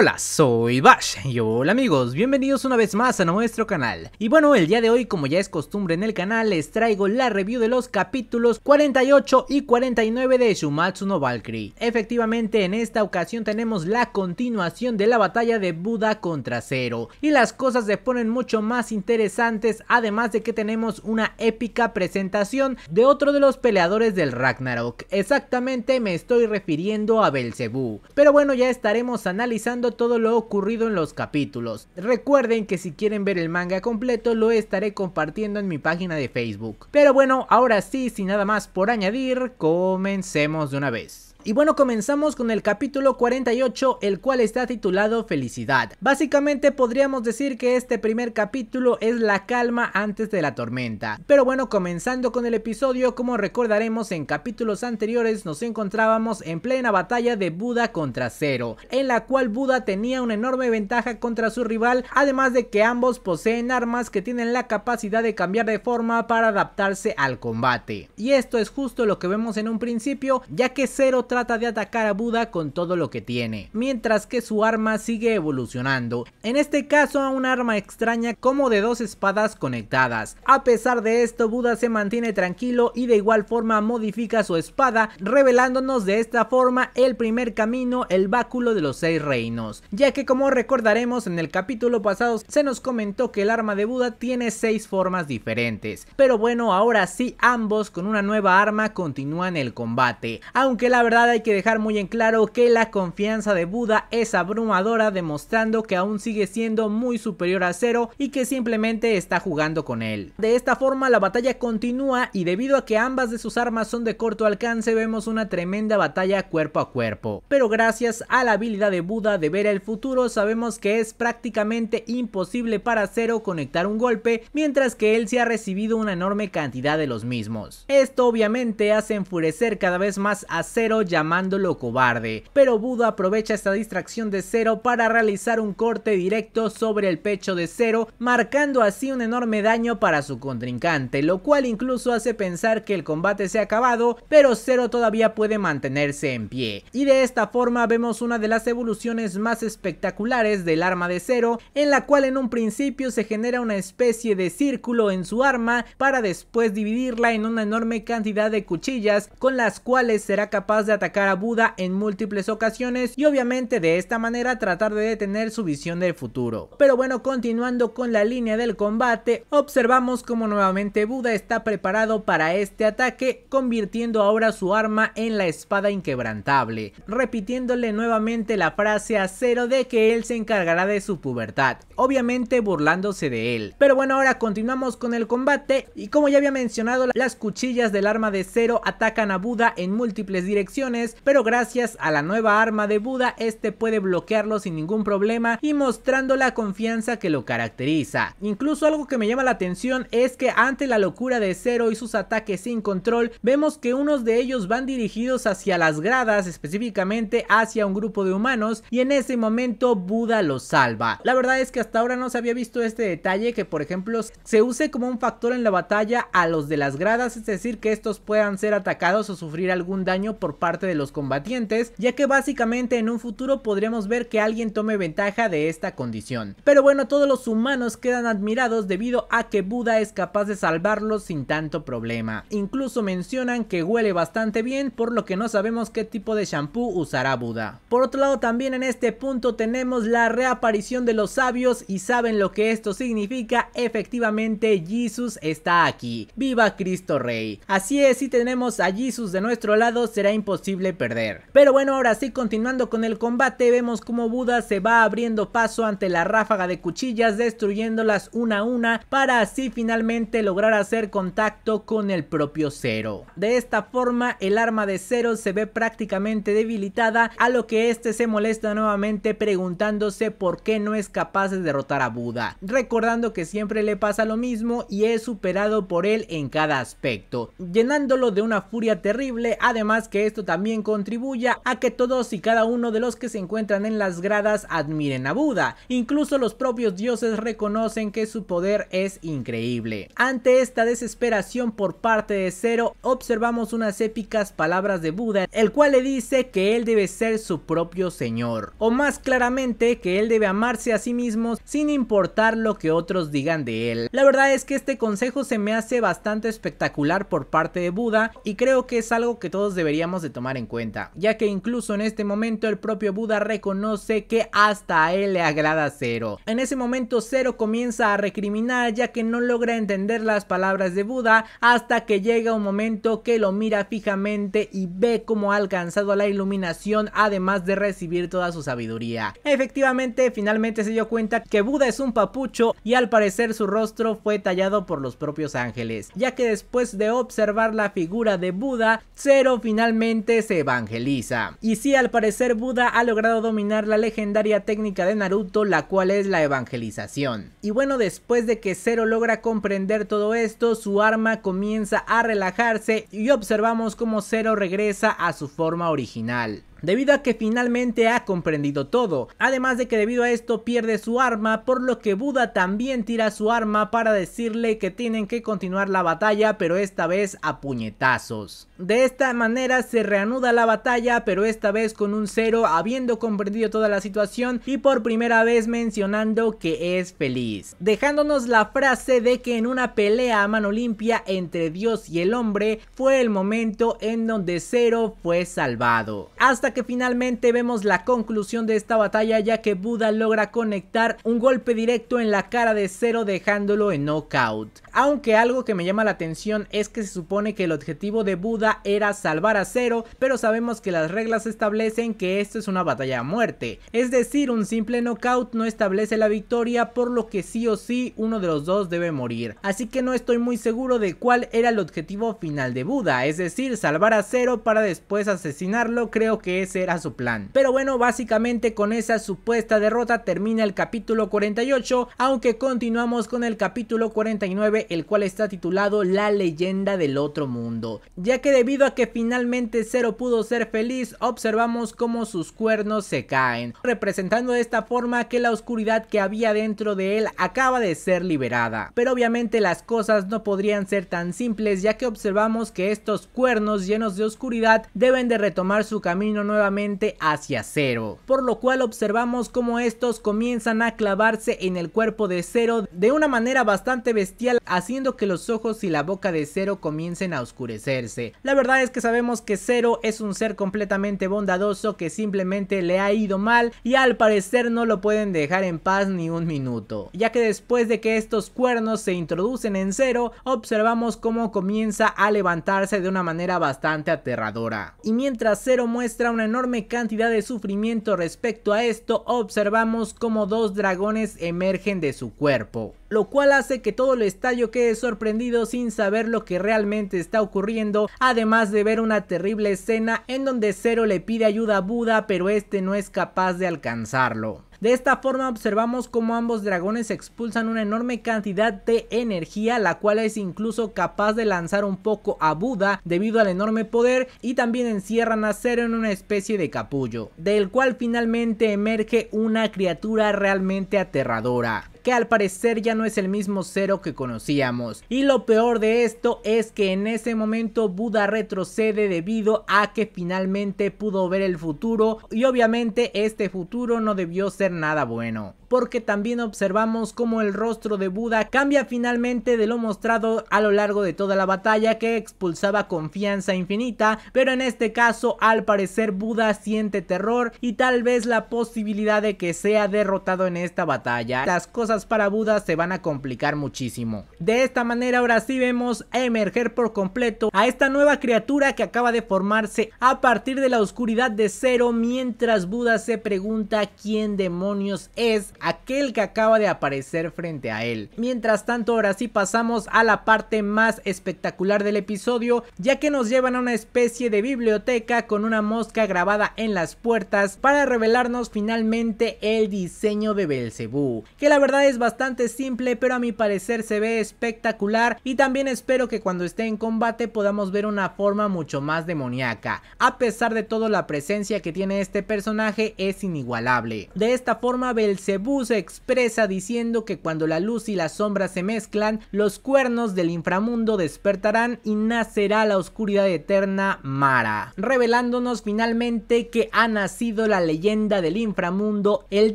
Hola, soy Bash y hola amigos, bienvenidos una vez más a nuestro canal. Y bueno, el día de hoy, como ya es costumbre en el canal, les traigo la review de los capítulos 48 y 49 de Shumatsu no Valkyrie. Efectivamente, en esta ocasión tenemos la continuación de la batalla de Buda contra Zero. Y las cosas se ponen mucho más interesantes, además de que tenemos una épica presentación de otro de los peleadores del Ragnarok. Exactamente me estoy refiriendo a Belzebú. Pero bueno, ya estaremos analizando todo lo ocurrido en los capítulos. Recuerden que si quieren ver el manga completo lo estaré compartiendo en mi página de Facebook. Pero bueno, ahora sí, sin nada más por añadir, comencemos de una vez. Y bueno, comenzamos con el capítulo 48, el cual está titulado Felicidad. Básicamente podríamos decir que este primer capítulo es la calma antes de la tormenta. Pero bueno, comenzando con el episodio, como recordaremos en capítulos anteriores nos encontrábamos en plena batalla de Buda contra Cero en la cual Buda tenía una enorme ventaja contra su rival, además de que ambos poseen armas que tienen la capacidad de cambiar de forma para adaptarse al combate. Y esto es justo lo que vemos en un principio, ya que Cero trata de atacar a Buda con todo lo que tiene, mientras que su arma sigue evolucionando, en este caso a un arma extraña como de dos espadas conectadas. A pesar de esto, Buda se mantiene tranquilo y de igual forma modifica su espada, revelándonos de esta forma el primer camino, el báculo de los seis reinos, ya que como recordaremos en el capítulo pasado se nos comentó que el arma de Buda tiene seis formas diferentes, pero bueno ahora sí ambos con una nueva arma continúan el combate, aunque la verdad hay que dejar muy en claro que la confianza de Buda es abrumadora demostrando que aún sigue siendo muy superior a Zero y que simplemente está jugando con él. De esta forma la batalla continúa y debido a que ambas de sus armas son de corto alcance vemos una tremenda batalla cuerpo a cuerpo. Pero gracias a la habilidad de Buda de ver el futuro sabemos que es prácticamente imposible para Zero conectar un golpe mientras que él se ha recibido una enorme cantidad de los mismos. Esto obviamente hace enfurecer cada vez más a Zero llamándolo cobarde, pero Budo aprovecha esta distracción de Cero para realizar un corte directo sobre el pecho de Cero, marcando así un enorme daño para su contrincante, lo cual incluso hace pensar que el combate se ha acabado, pero Cero todavía puede mantenerse en pie. Y de esta forma vemos una de las evoluciones más espectaculares del arma de Cero, en la cual en un principio se genera una especie de círculo en su arma para después dividirla en una enorme cantidad de cuchillas con las cuales será capaz de atacar a Buda en múltiples ocasiones y obviamente de esta manera tratar de detener su visión del futuro. Pero bueno, continuando con la línea del combate, observamos como nuevamente Buda está preparado para este ataque, convirtiendo ahora su arma en la espada inquebrantable, repitiéndole nuevamente la frase a Cero de que él se encargará de su pubertad, obviamente burlándose de él. Pero bueno, ahora continuamos con el combate y como ya había mencionado, las cuchillas del arma de Cero atacan a Buda en múltiples direcciones pero gracias a la nueva arma de Buda este puede bloquearlo sin ningún problema y mostrando la confianza que lo caracteriza. Incluso algo que me llama la atención es que ante la locura de cero y sus ataques sin control, vemos que unos de ellos van dirigidos hacia las gradas, específicamente hacia un grupo de humanos y en ese momento Buda los salva. La verdad es que hasta ahora no se había visto este detalle que por ejemplo se use como un factor en la batalla a los de las gradas, es decir que estos puedan ser atacados o sufrir algún daño por parte de los combatientes, ya que básicamente en un futuro podremos ver que alguien tome ventaja de esta condición. Pero bueno, todos los humanos quedan admirados debido a que Buda es capaz de salvarlos sin tanto problema. Incluso mencionan que huele bastante bien, por lo que no sabemos qué tipo de shampoo usará Buda. Por otro lado, también en este punto tenemos la reaparición de los sabios y saben lo que esto significa, efectivamente Jesus está aquí. ¡Viva Cristo Rey! Así es, si tenemos a Jesus de nuestro lado será imposible perder. Pero bueno, ahora sí, continuando con el combate, vemos como Buda se va abriendo paso ante la ráfaga de cuchillas, destruyéndolas una a una para así finalmente lograr hacer contacto con el propio cero De esta forma, el arma de cero se ve prácticamente debilitada, a lo que este se molesta nuevamente preguntándose por qué no es capaz de derrotar a Buda, recordando que siempre le pasa lo mismo y es superado por él en cada aspecto, llenándolo de una furia terrible, además que esto también también contribuya a que todos y cada uno de los que se encuentran en las gradas admiren a Buda. Incluso los propios dioses reconocen que su poder es increíble. Ante esta desesperación por parte de Zero, observamos unas épicas palabras de Buda, el cual le dice que él debe ser su propio señor, o más claramente que él debe amarse a sí mismo sin importar lo que otros digan de él. La verdad es que este consejo se me hace bastante espectacular por parte de Buda y creo que es algo que todos deberíamos de tomar en cuenta, ya que incluso en este momento el propio Buda reconoce que hasta a él le agrada Cero. En ese momento Cero comienza a recriminar ya que no logra entender las palabras de Buda hasta que llega un momento que lo mira fijamente y ve cómo ha alcanzado la iluminación además de recibir toda su sabiduría. Efectivamente, finalmente se dio cuenta que Buda es un papucho y al parecer su rostro fue tallado por los propios ángeles, ya que después de observar la figura de Buda, Cero finalmente se evangeliza. Y si al parecer Buda ha logrado dominar la legendaria técnica de Naruto, la cual es la evangelización. Y bueno, después de que Zero logra comprender todo esto, su arma comienza a relajarse y observamos cómo Zero regresa a su forma original debido a que finalmente ha comprendido todo. Además de que debido a esto pierde su arma, por lo que Buda también tira su arma para decirle que tienen que continuar la batalla, pero esta vez a puñetazos. De esta manera se reanuda la batalla, pero esta vez con un cero, habiendo comprendido toda la situación y por primera vez mencionando que es feliz. Dejándonos la frase de que en una pelea a mano limpia entre Dios y el hombre fue el momento en donde Cero fue salvado. Hasta que finalmente vemos la conclusión de esta batalla ya que Buda logra conectar un golpe directo en la cara de Cero dejándolo en knockout. Aunque algo que me llama la atención es que se supone que el objetivo de Buda era salvar a Cero, pero sabemos que las reglas establecen que esto es una batalla a muerte. Es decir, un simple knockout no establece la victoria por lo que sí o sí uno de los dos debe morir. Así que no estoy muy seguro de cuál era el objetivo final de Buda, es decir, salvar a Cero para después asesinarlo creo que ese era su plan. Pero bueno, básicamente con esa supuesta derrota termina el capítulo 48, aunque continuamos con el capítulo 49, el cual está titulado La leyenda del otro mundo. Ya que debido a que finalmente Zero pudo ser feliz, observamos cómo sus cuernos se caen, representando de esta forma que la oscuridad que había dentro de él acaba de ser liberada. Pero obviamente las cosas no podrían ser tan simples ya que observamos que estos cuernos llenos de oscuridad deben de retomar su camino nuevamente hacia cero, por lo cual observamos cómo estos comienzan a clavarse en el cuerpo de cero de una manera bastante bestial, haciendo que los ojos y la boca de cero comiencen a oscurecerse. La verdad es que sabemos que cero es un ser completamente bondadoso que simplemente le ha ido mal y al parecer no lo pueden dejar en paz ni un minuto, ya que después de que estos cuernos se introducen en cero, observamos cómo comienza a levantarse de una manera bastante aterradora. Y mientras Cero muestra enorme cantidad de sufrimiento respecto a esto, observamos como dos dragones emergen de su cuerpo, lo cual hace que todo el estadio quede sorprendido sin saber lo que realmente está ocurriendo, además de ver una terrible escena en donde Zero le pide ayuda a Buda pero este no es capaz de alcanzarlo. De esta forma observamos cómo ambos dragones expulsan una enorme cantidad de energía, la cual es incluso capaz de lanzar un poco a Buda debido al enorme poder y también encierran a Zero en una especie de capullo, del cual finalmente emerge una criatura realmente aterradora que al parecer ya no es el mismo cero que conocíamos. Y lo peor de esto es que en ese momento Buda retrocede debido a que finalmente pudo ver el futuro y obviamente este futuro no debió ser nada bueno porque también observamos cómo el rostro de Buda cambia finalmente de lo mostrado a lo largo de toda la batalla que expulsaba confianza infinita, pero en este caso al parecer Buda siente terror y tal vez la posibilidad de que sea derrotado en esta batalla. Las cosas para Buda se van a complicar muchísimo. De esta manera ahora sí vemos emerger por completo a esta nueva criatura que acaba de formarse a partir de la oscuridad de cero mientras Buda se pregunta quién demonios es aquel que acaba de aparecer frente a él. Mientras tanto, ahora sí pasamos a la parte más espectacular del episodio, ya que nos llevan a una especie de biblioteca con una mosca grabada en las puertas para revelarnos finalmente el diseño de Belcebú, que la verdad es bastante simple, pero a mi parecer se ve espectacular y también espero que cuando esté en combate podamos ver una forma mucho más demoníaca. A pesar de todo, la presencia que tiene este personaje es inigualable. De esta forma, Belcebú se expresa diciendo que cuando la luz y la sombra se mezclan, los cuernos del inframundo despertarán y nacerá la oscuridad eterna Mara, revelándonos finalmente que ha nacido la leyenda del inframundo, el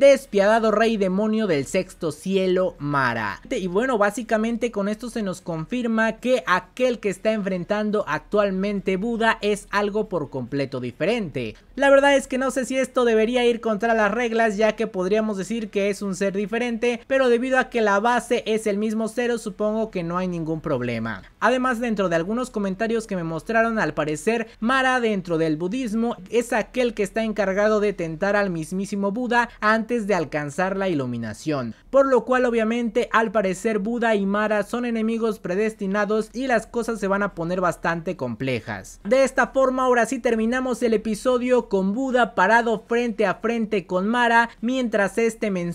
despiadado rey demonio del sexto cielo Mara. Y bueno, básicamente con esto se nos confirma que aquel que está enfrentando actualmente Buda es algo por completo diferente. La verdad es que no sé si esto debería ir contra las reglas ya que podríamos decir que es un ser diferente, pero debido a que la base es el mismo cero, supongo que no hay ningún problema. Además, dentro de algunos comentarios que me mostraron, al parecer, Mara dentro del budismo es aquel que está encargado de tentar al mismísimo Buda antes de alcanzar la iluminación. Por lo cual, obviamente, al parecer Buda y Mara son enemigos predestinados y las cosas se van a poner bastante complejas. De esta forma, ahora sí terminamos el episodio con Buda parado frente a frente con Mara, mientras este mensaje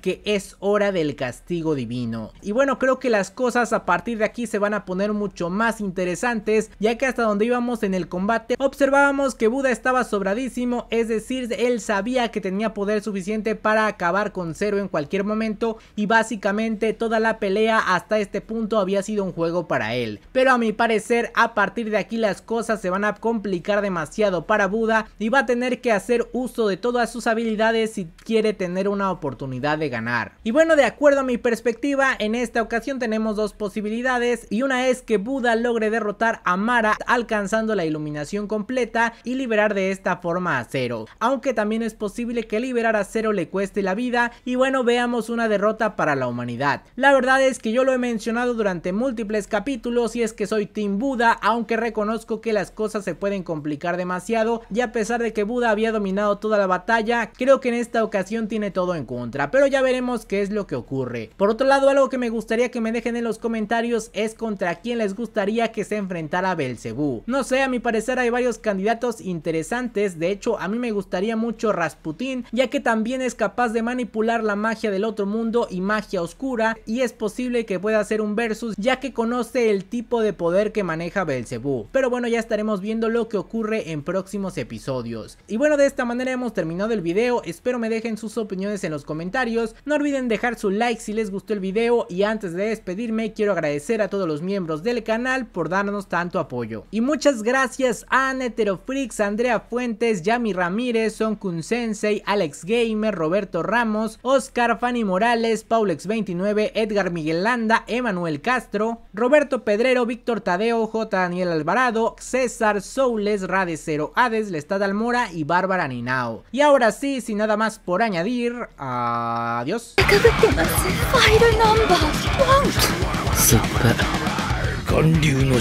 que es hora del castigo divino. Y bueno, creo que las cosas a partir de aquí se van a poner mucho más interesantes, ya que hasta donde íbamos en el combate observábamos que Buda estaba sobradísimo, es decir, él sabía que tenía poder suficiente para acabar con cero en cualquier momento y básicamente toda la pelea hasta este punto había sido un juego para él. Pero a mi parecer, a partir de aquí las cosas se van a complicar demasiado para Buda y va a tener que hacer uso de todas sus habilidades si quiere tener una oportunidad de ganar. Y bueno, de acuerdo a mi perspectiva, en esta ocasión tenemos dos posibilidades y una es que Buda logre derrotar a Mara alcanzando la iluminación completa y liberar de esta forma a Cero Aunque también es posible que liberar a Cero le cueste la vida y bueno, veamos una derrota para la humanidad. La verdad es que yo lo he mencionado durante múltiples capítulos y es que soy Team Buda, aunque reconozco que las cosas se pueden complicar demasiado y a pesar de que Buda había dominado toda la batalla, creo que en esta ocasión tiene todo en cuenta pero ya veremos qué es lo que ocurre. Por otro lado, algo que me gustaría que me dejen en los comentarios es contra quién les gustaría que se enfrentara Belcebú. No sé, a mi parecer hay varios candidatos interesantes, de hecho a mí me gustaría mucho Rasputín, ya que también es capaz de manipular la magia del otro mundo y magia oscura, y es posible que pueda hacer un versus ya que conoce el tipo de poder que maneja Belcebú. Pero bueno, ya estaremos viendo lo que ocurre en próximos episodios. Y bueno, de esta manera hemos terminado el video, espero me dejen sus opiniones en los comentarios. No olviden dejar su like si les gustó el video y antes de despedirme quiero agradecer a todos los miembros del canal por darnos tanto apoyo. Y muchas gracias a Neterofrix, Andrea Fuentes, Yami Ramírez, Sonkun Sensei, Alex Gamer, Roberto Ramos, Oscar Fanny Morales, Paulex29, Edgar miguel landa Emanuel Castro, Roberto Pedrero, Víctor Tadeo, J. Daniel Alvarado, César Soules, Rade Cero Hades, Lestad Almora y Bárbara Ninao. Y ahora sí, sin nada más por añadir, a a d i ó かぶってます。ファイルナンバー流の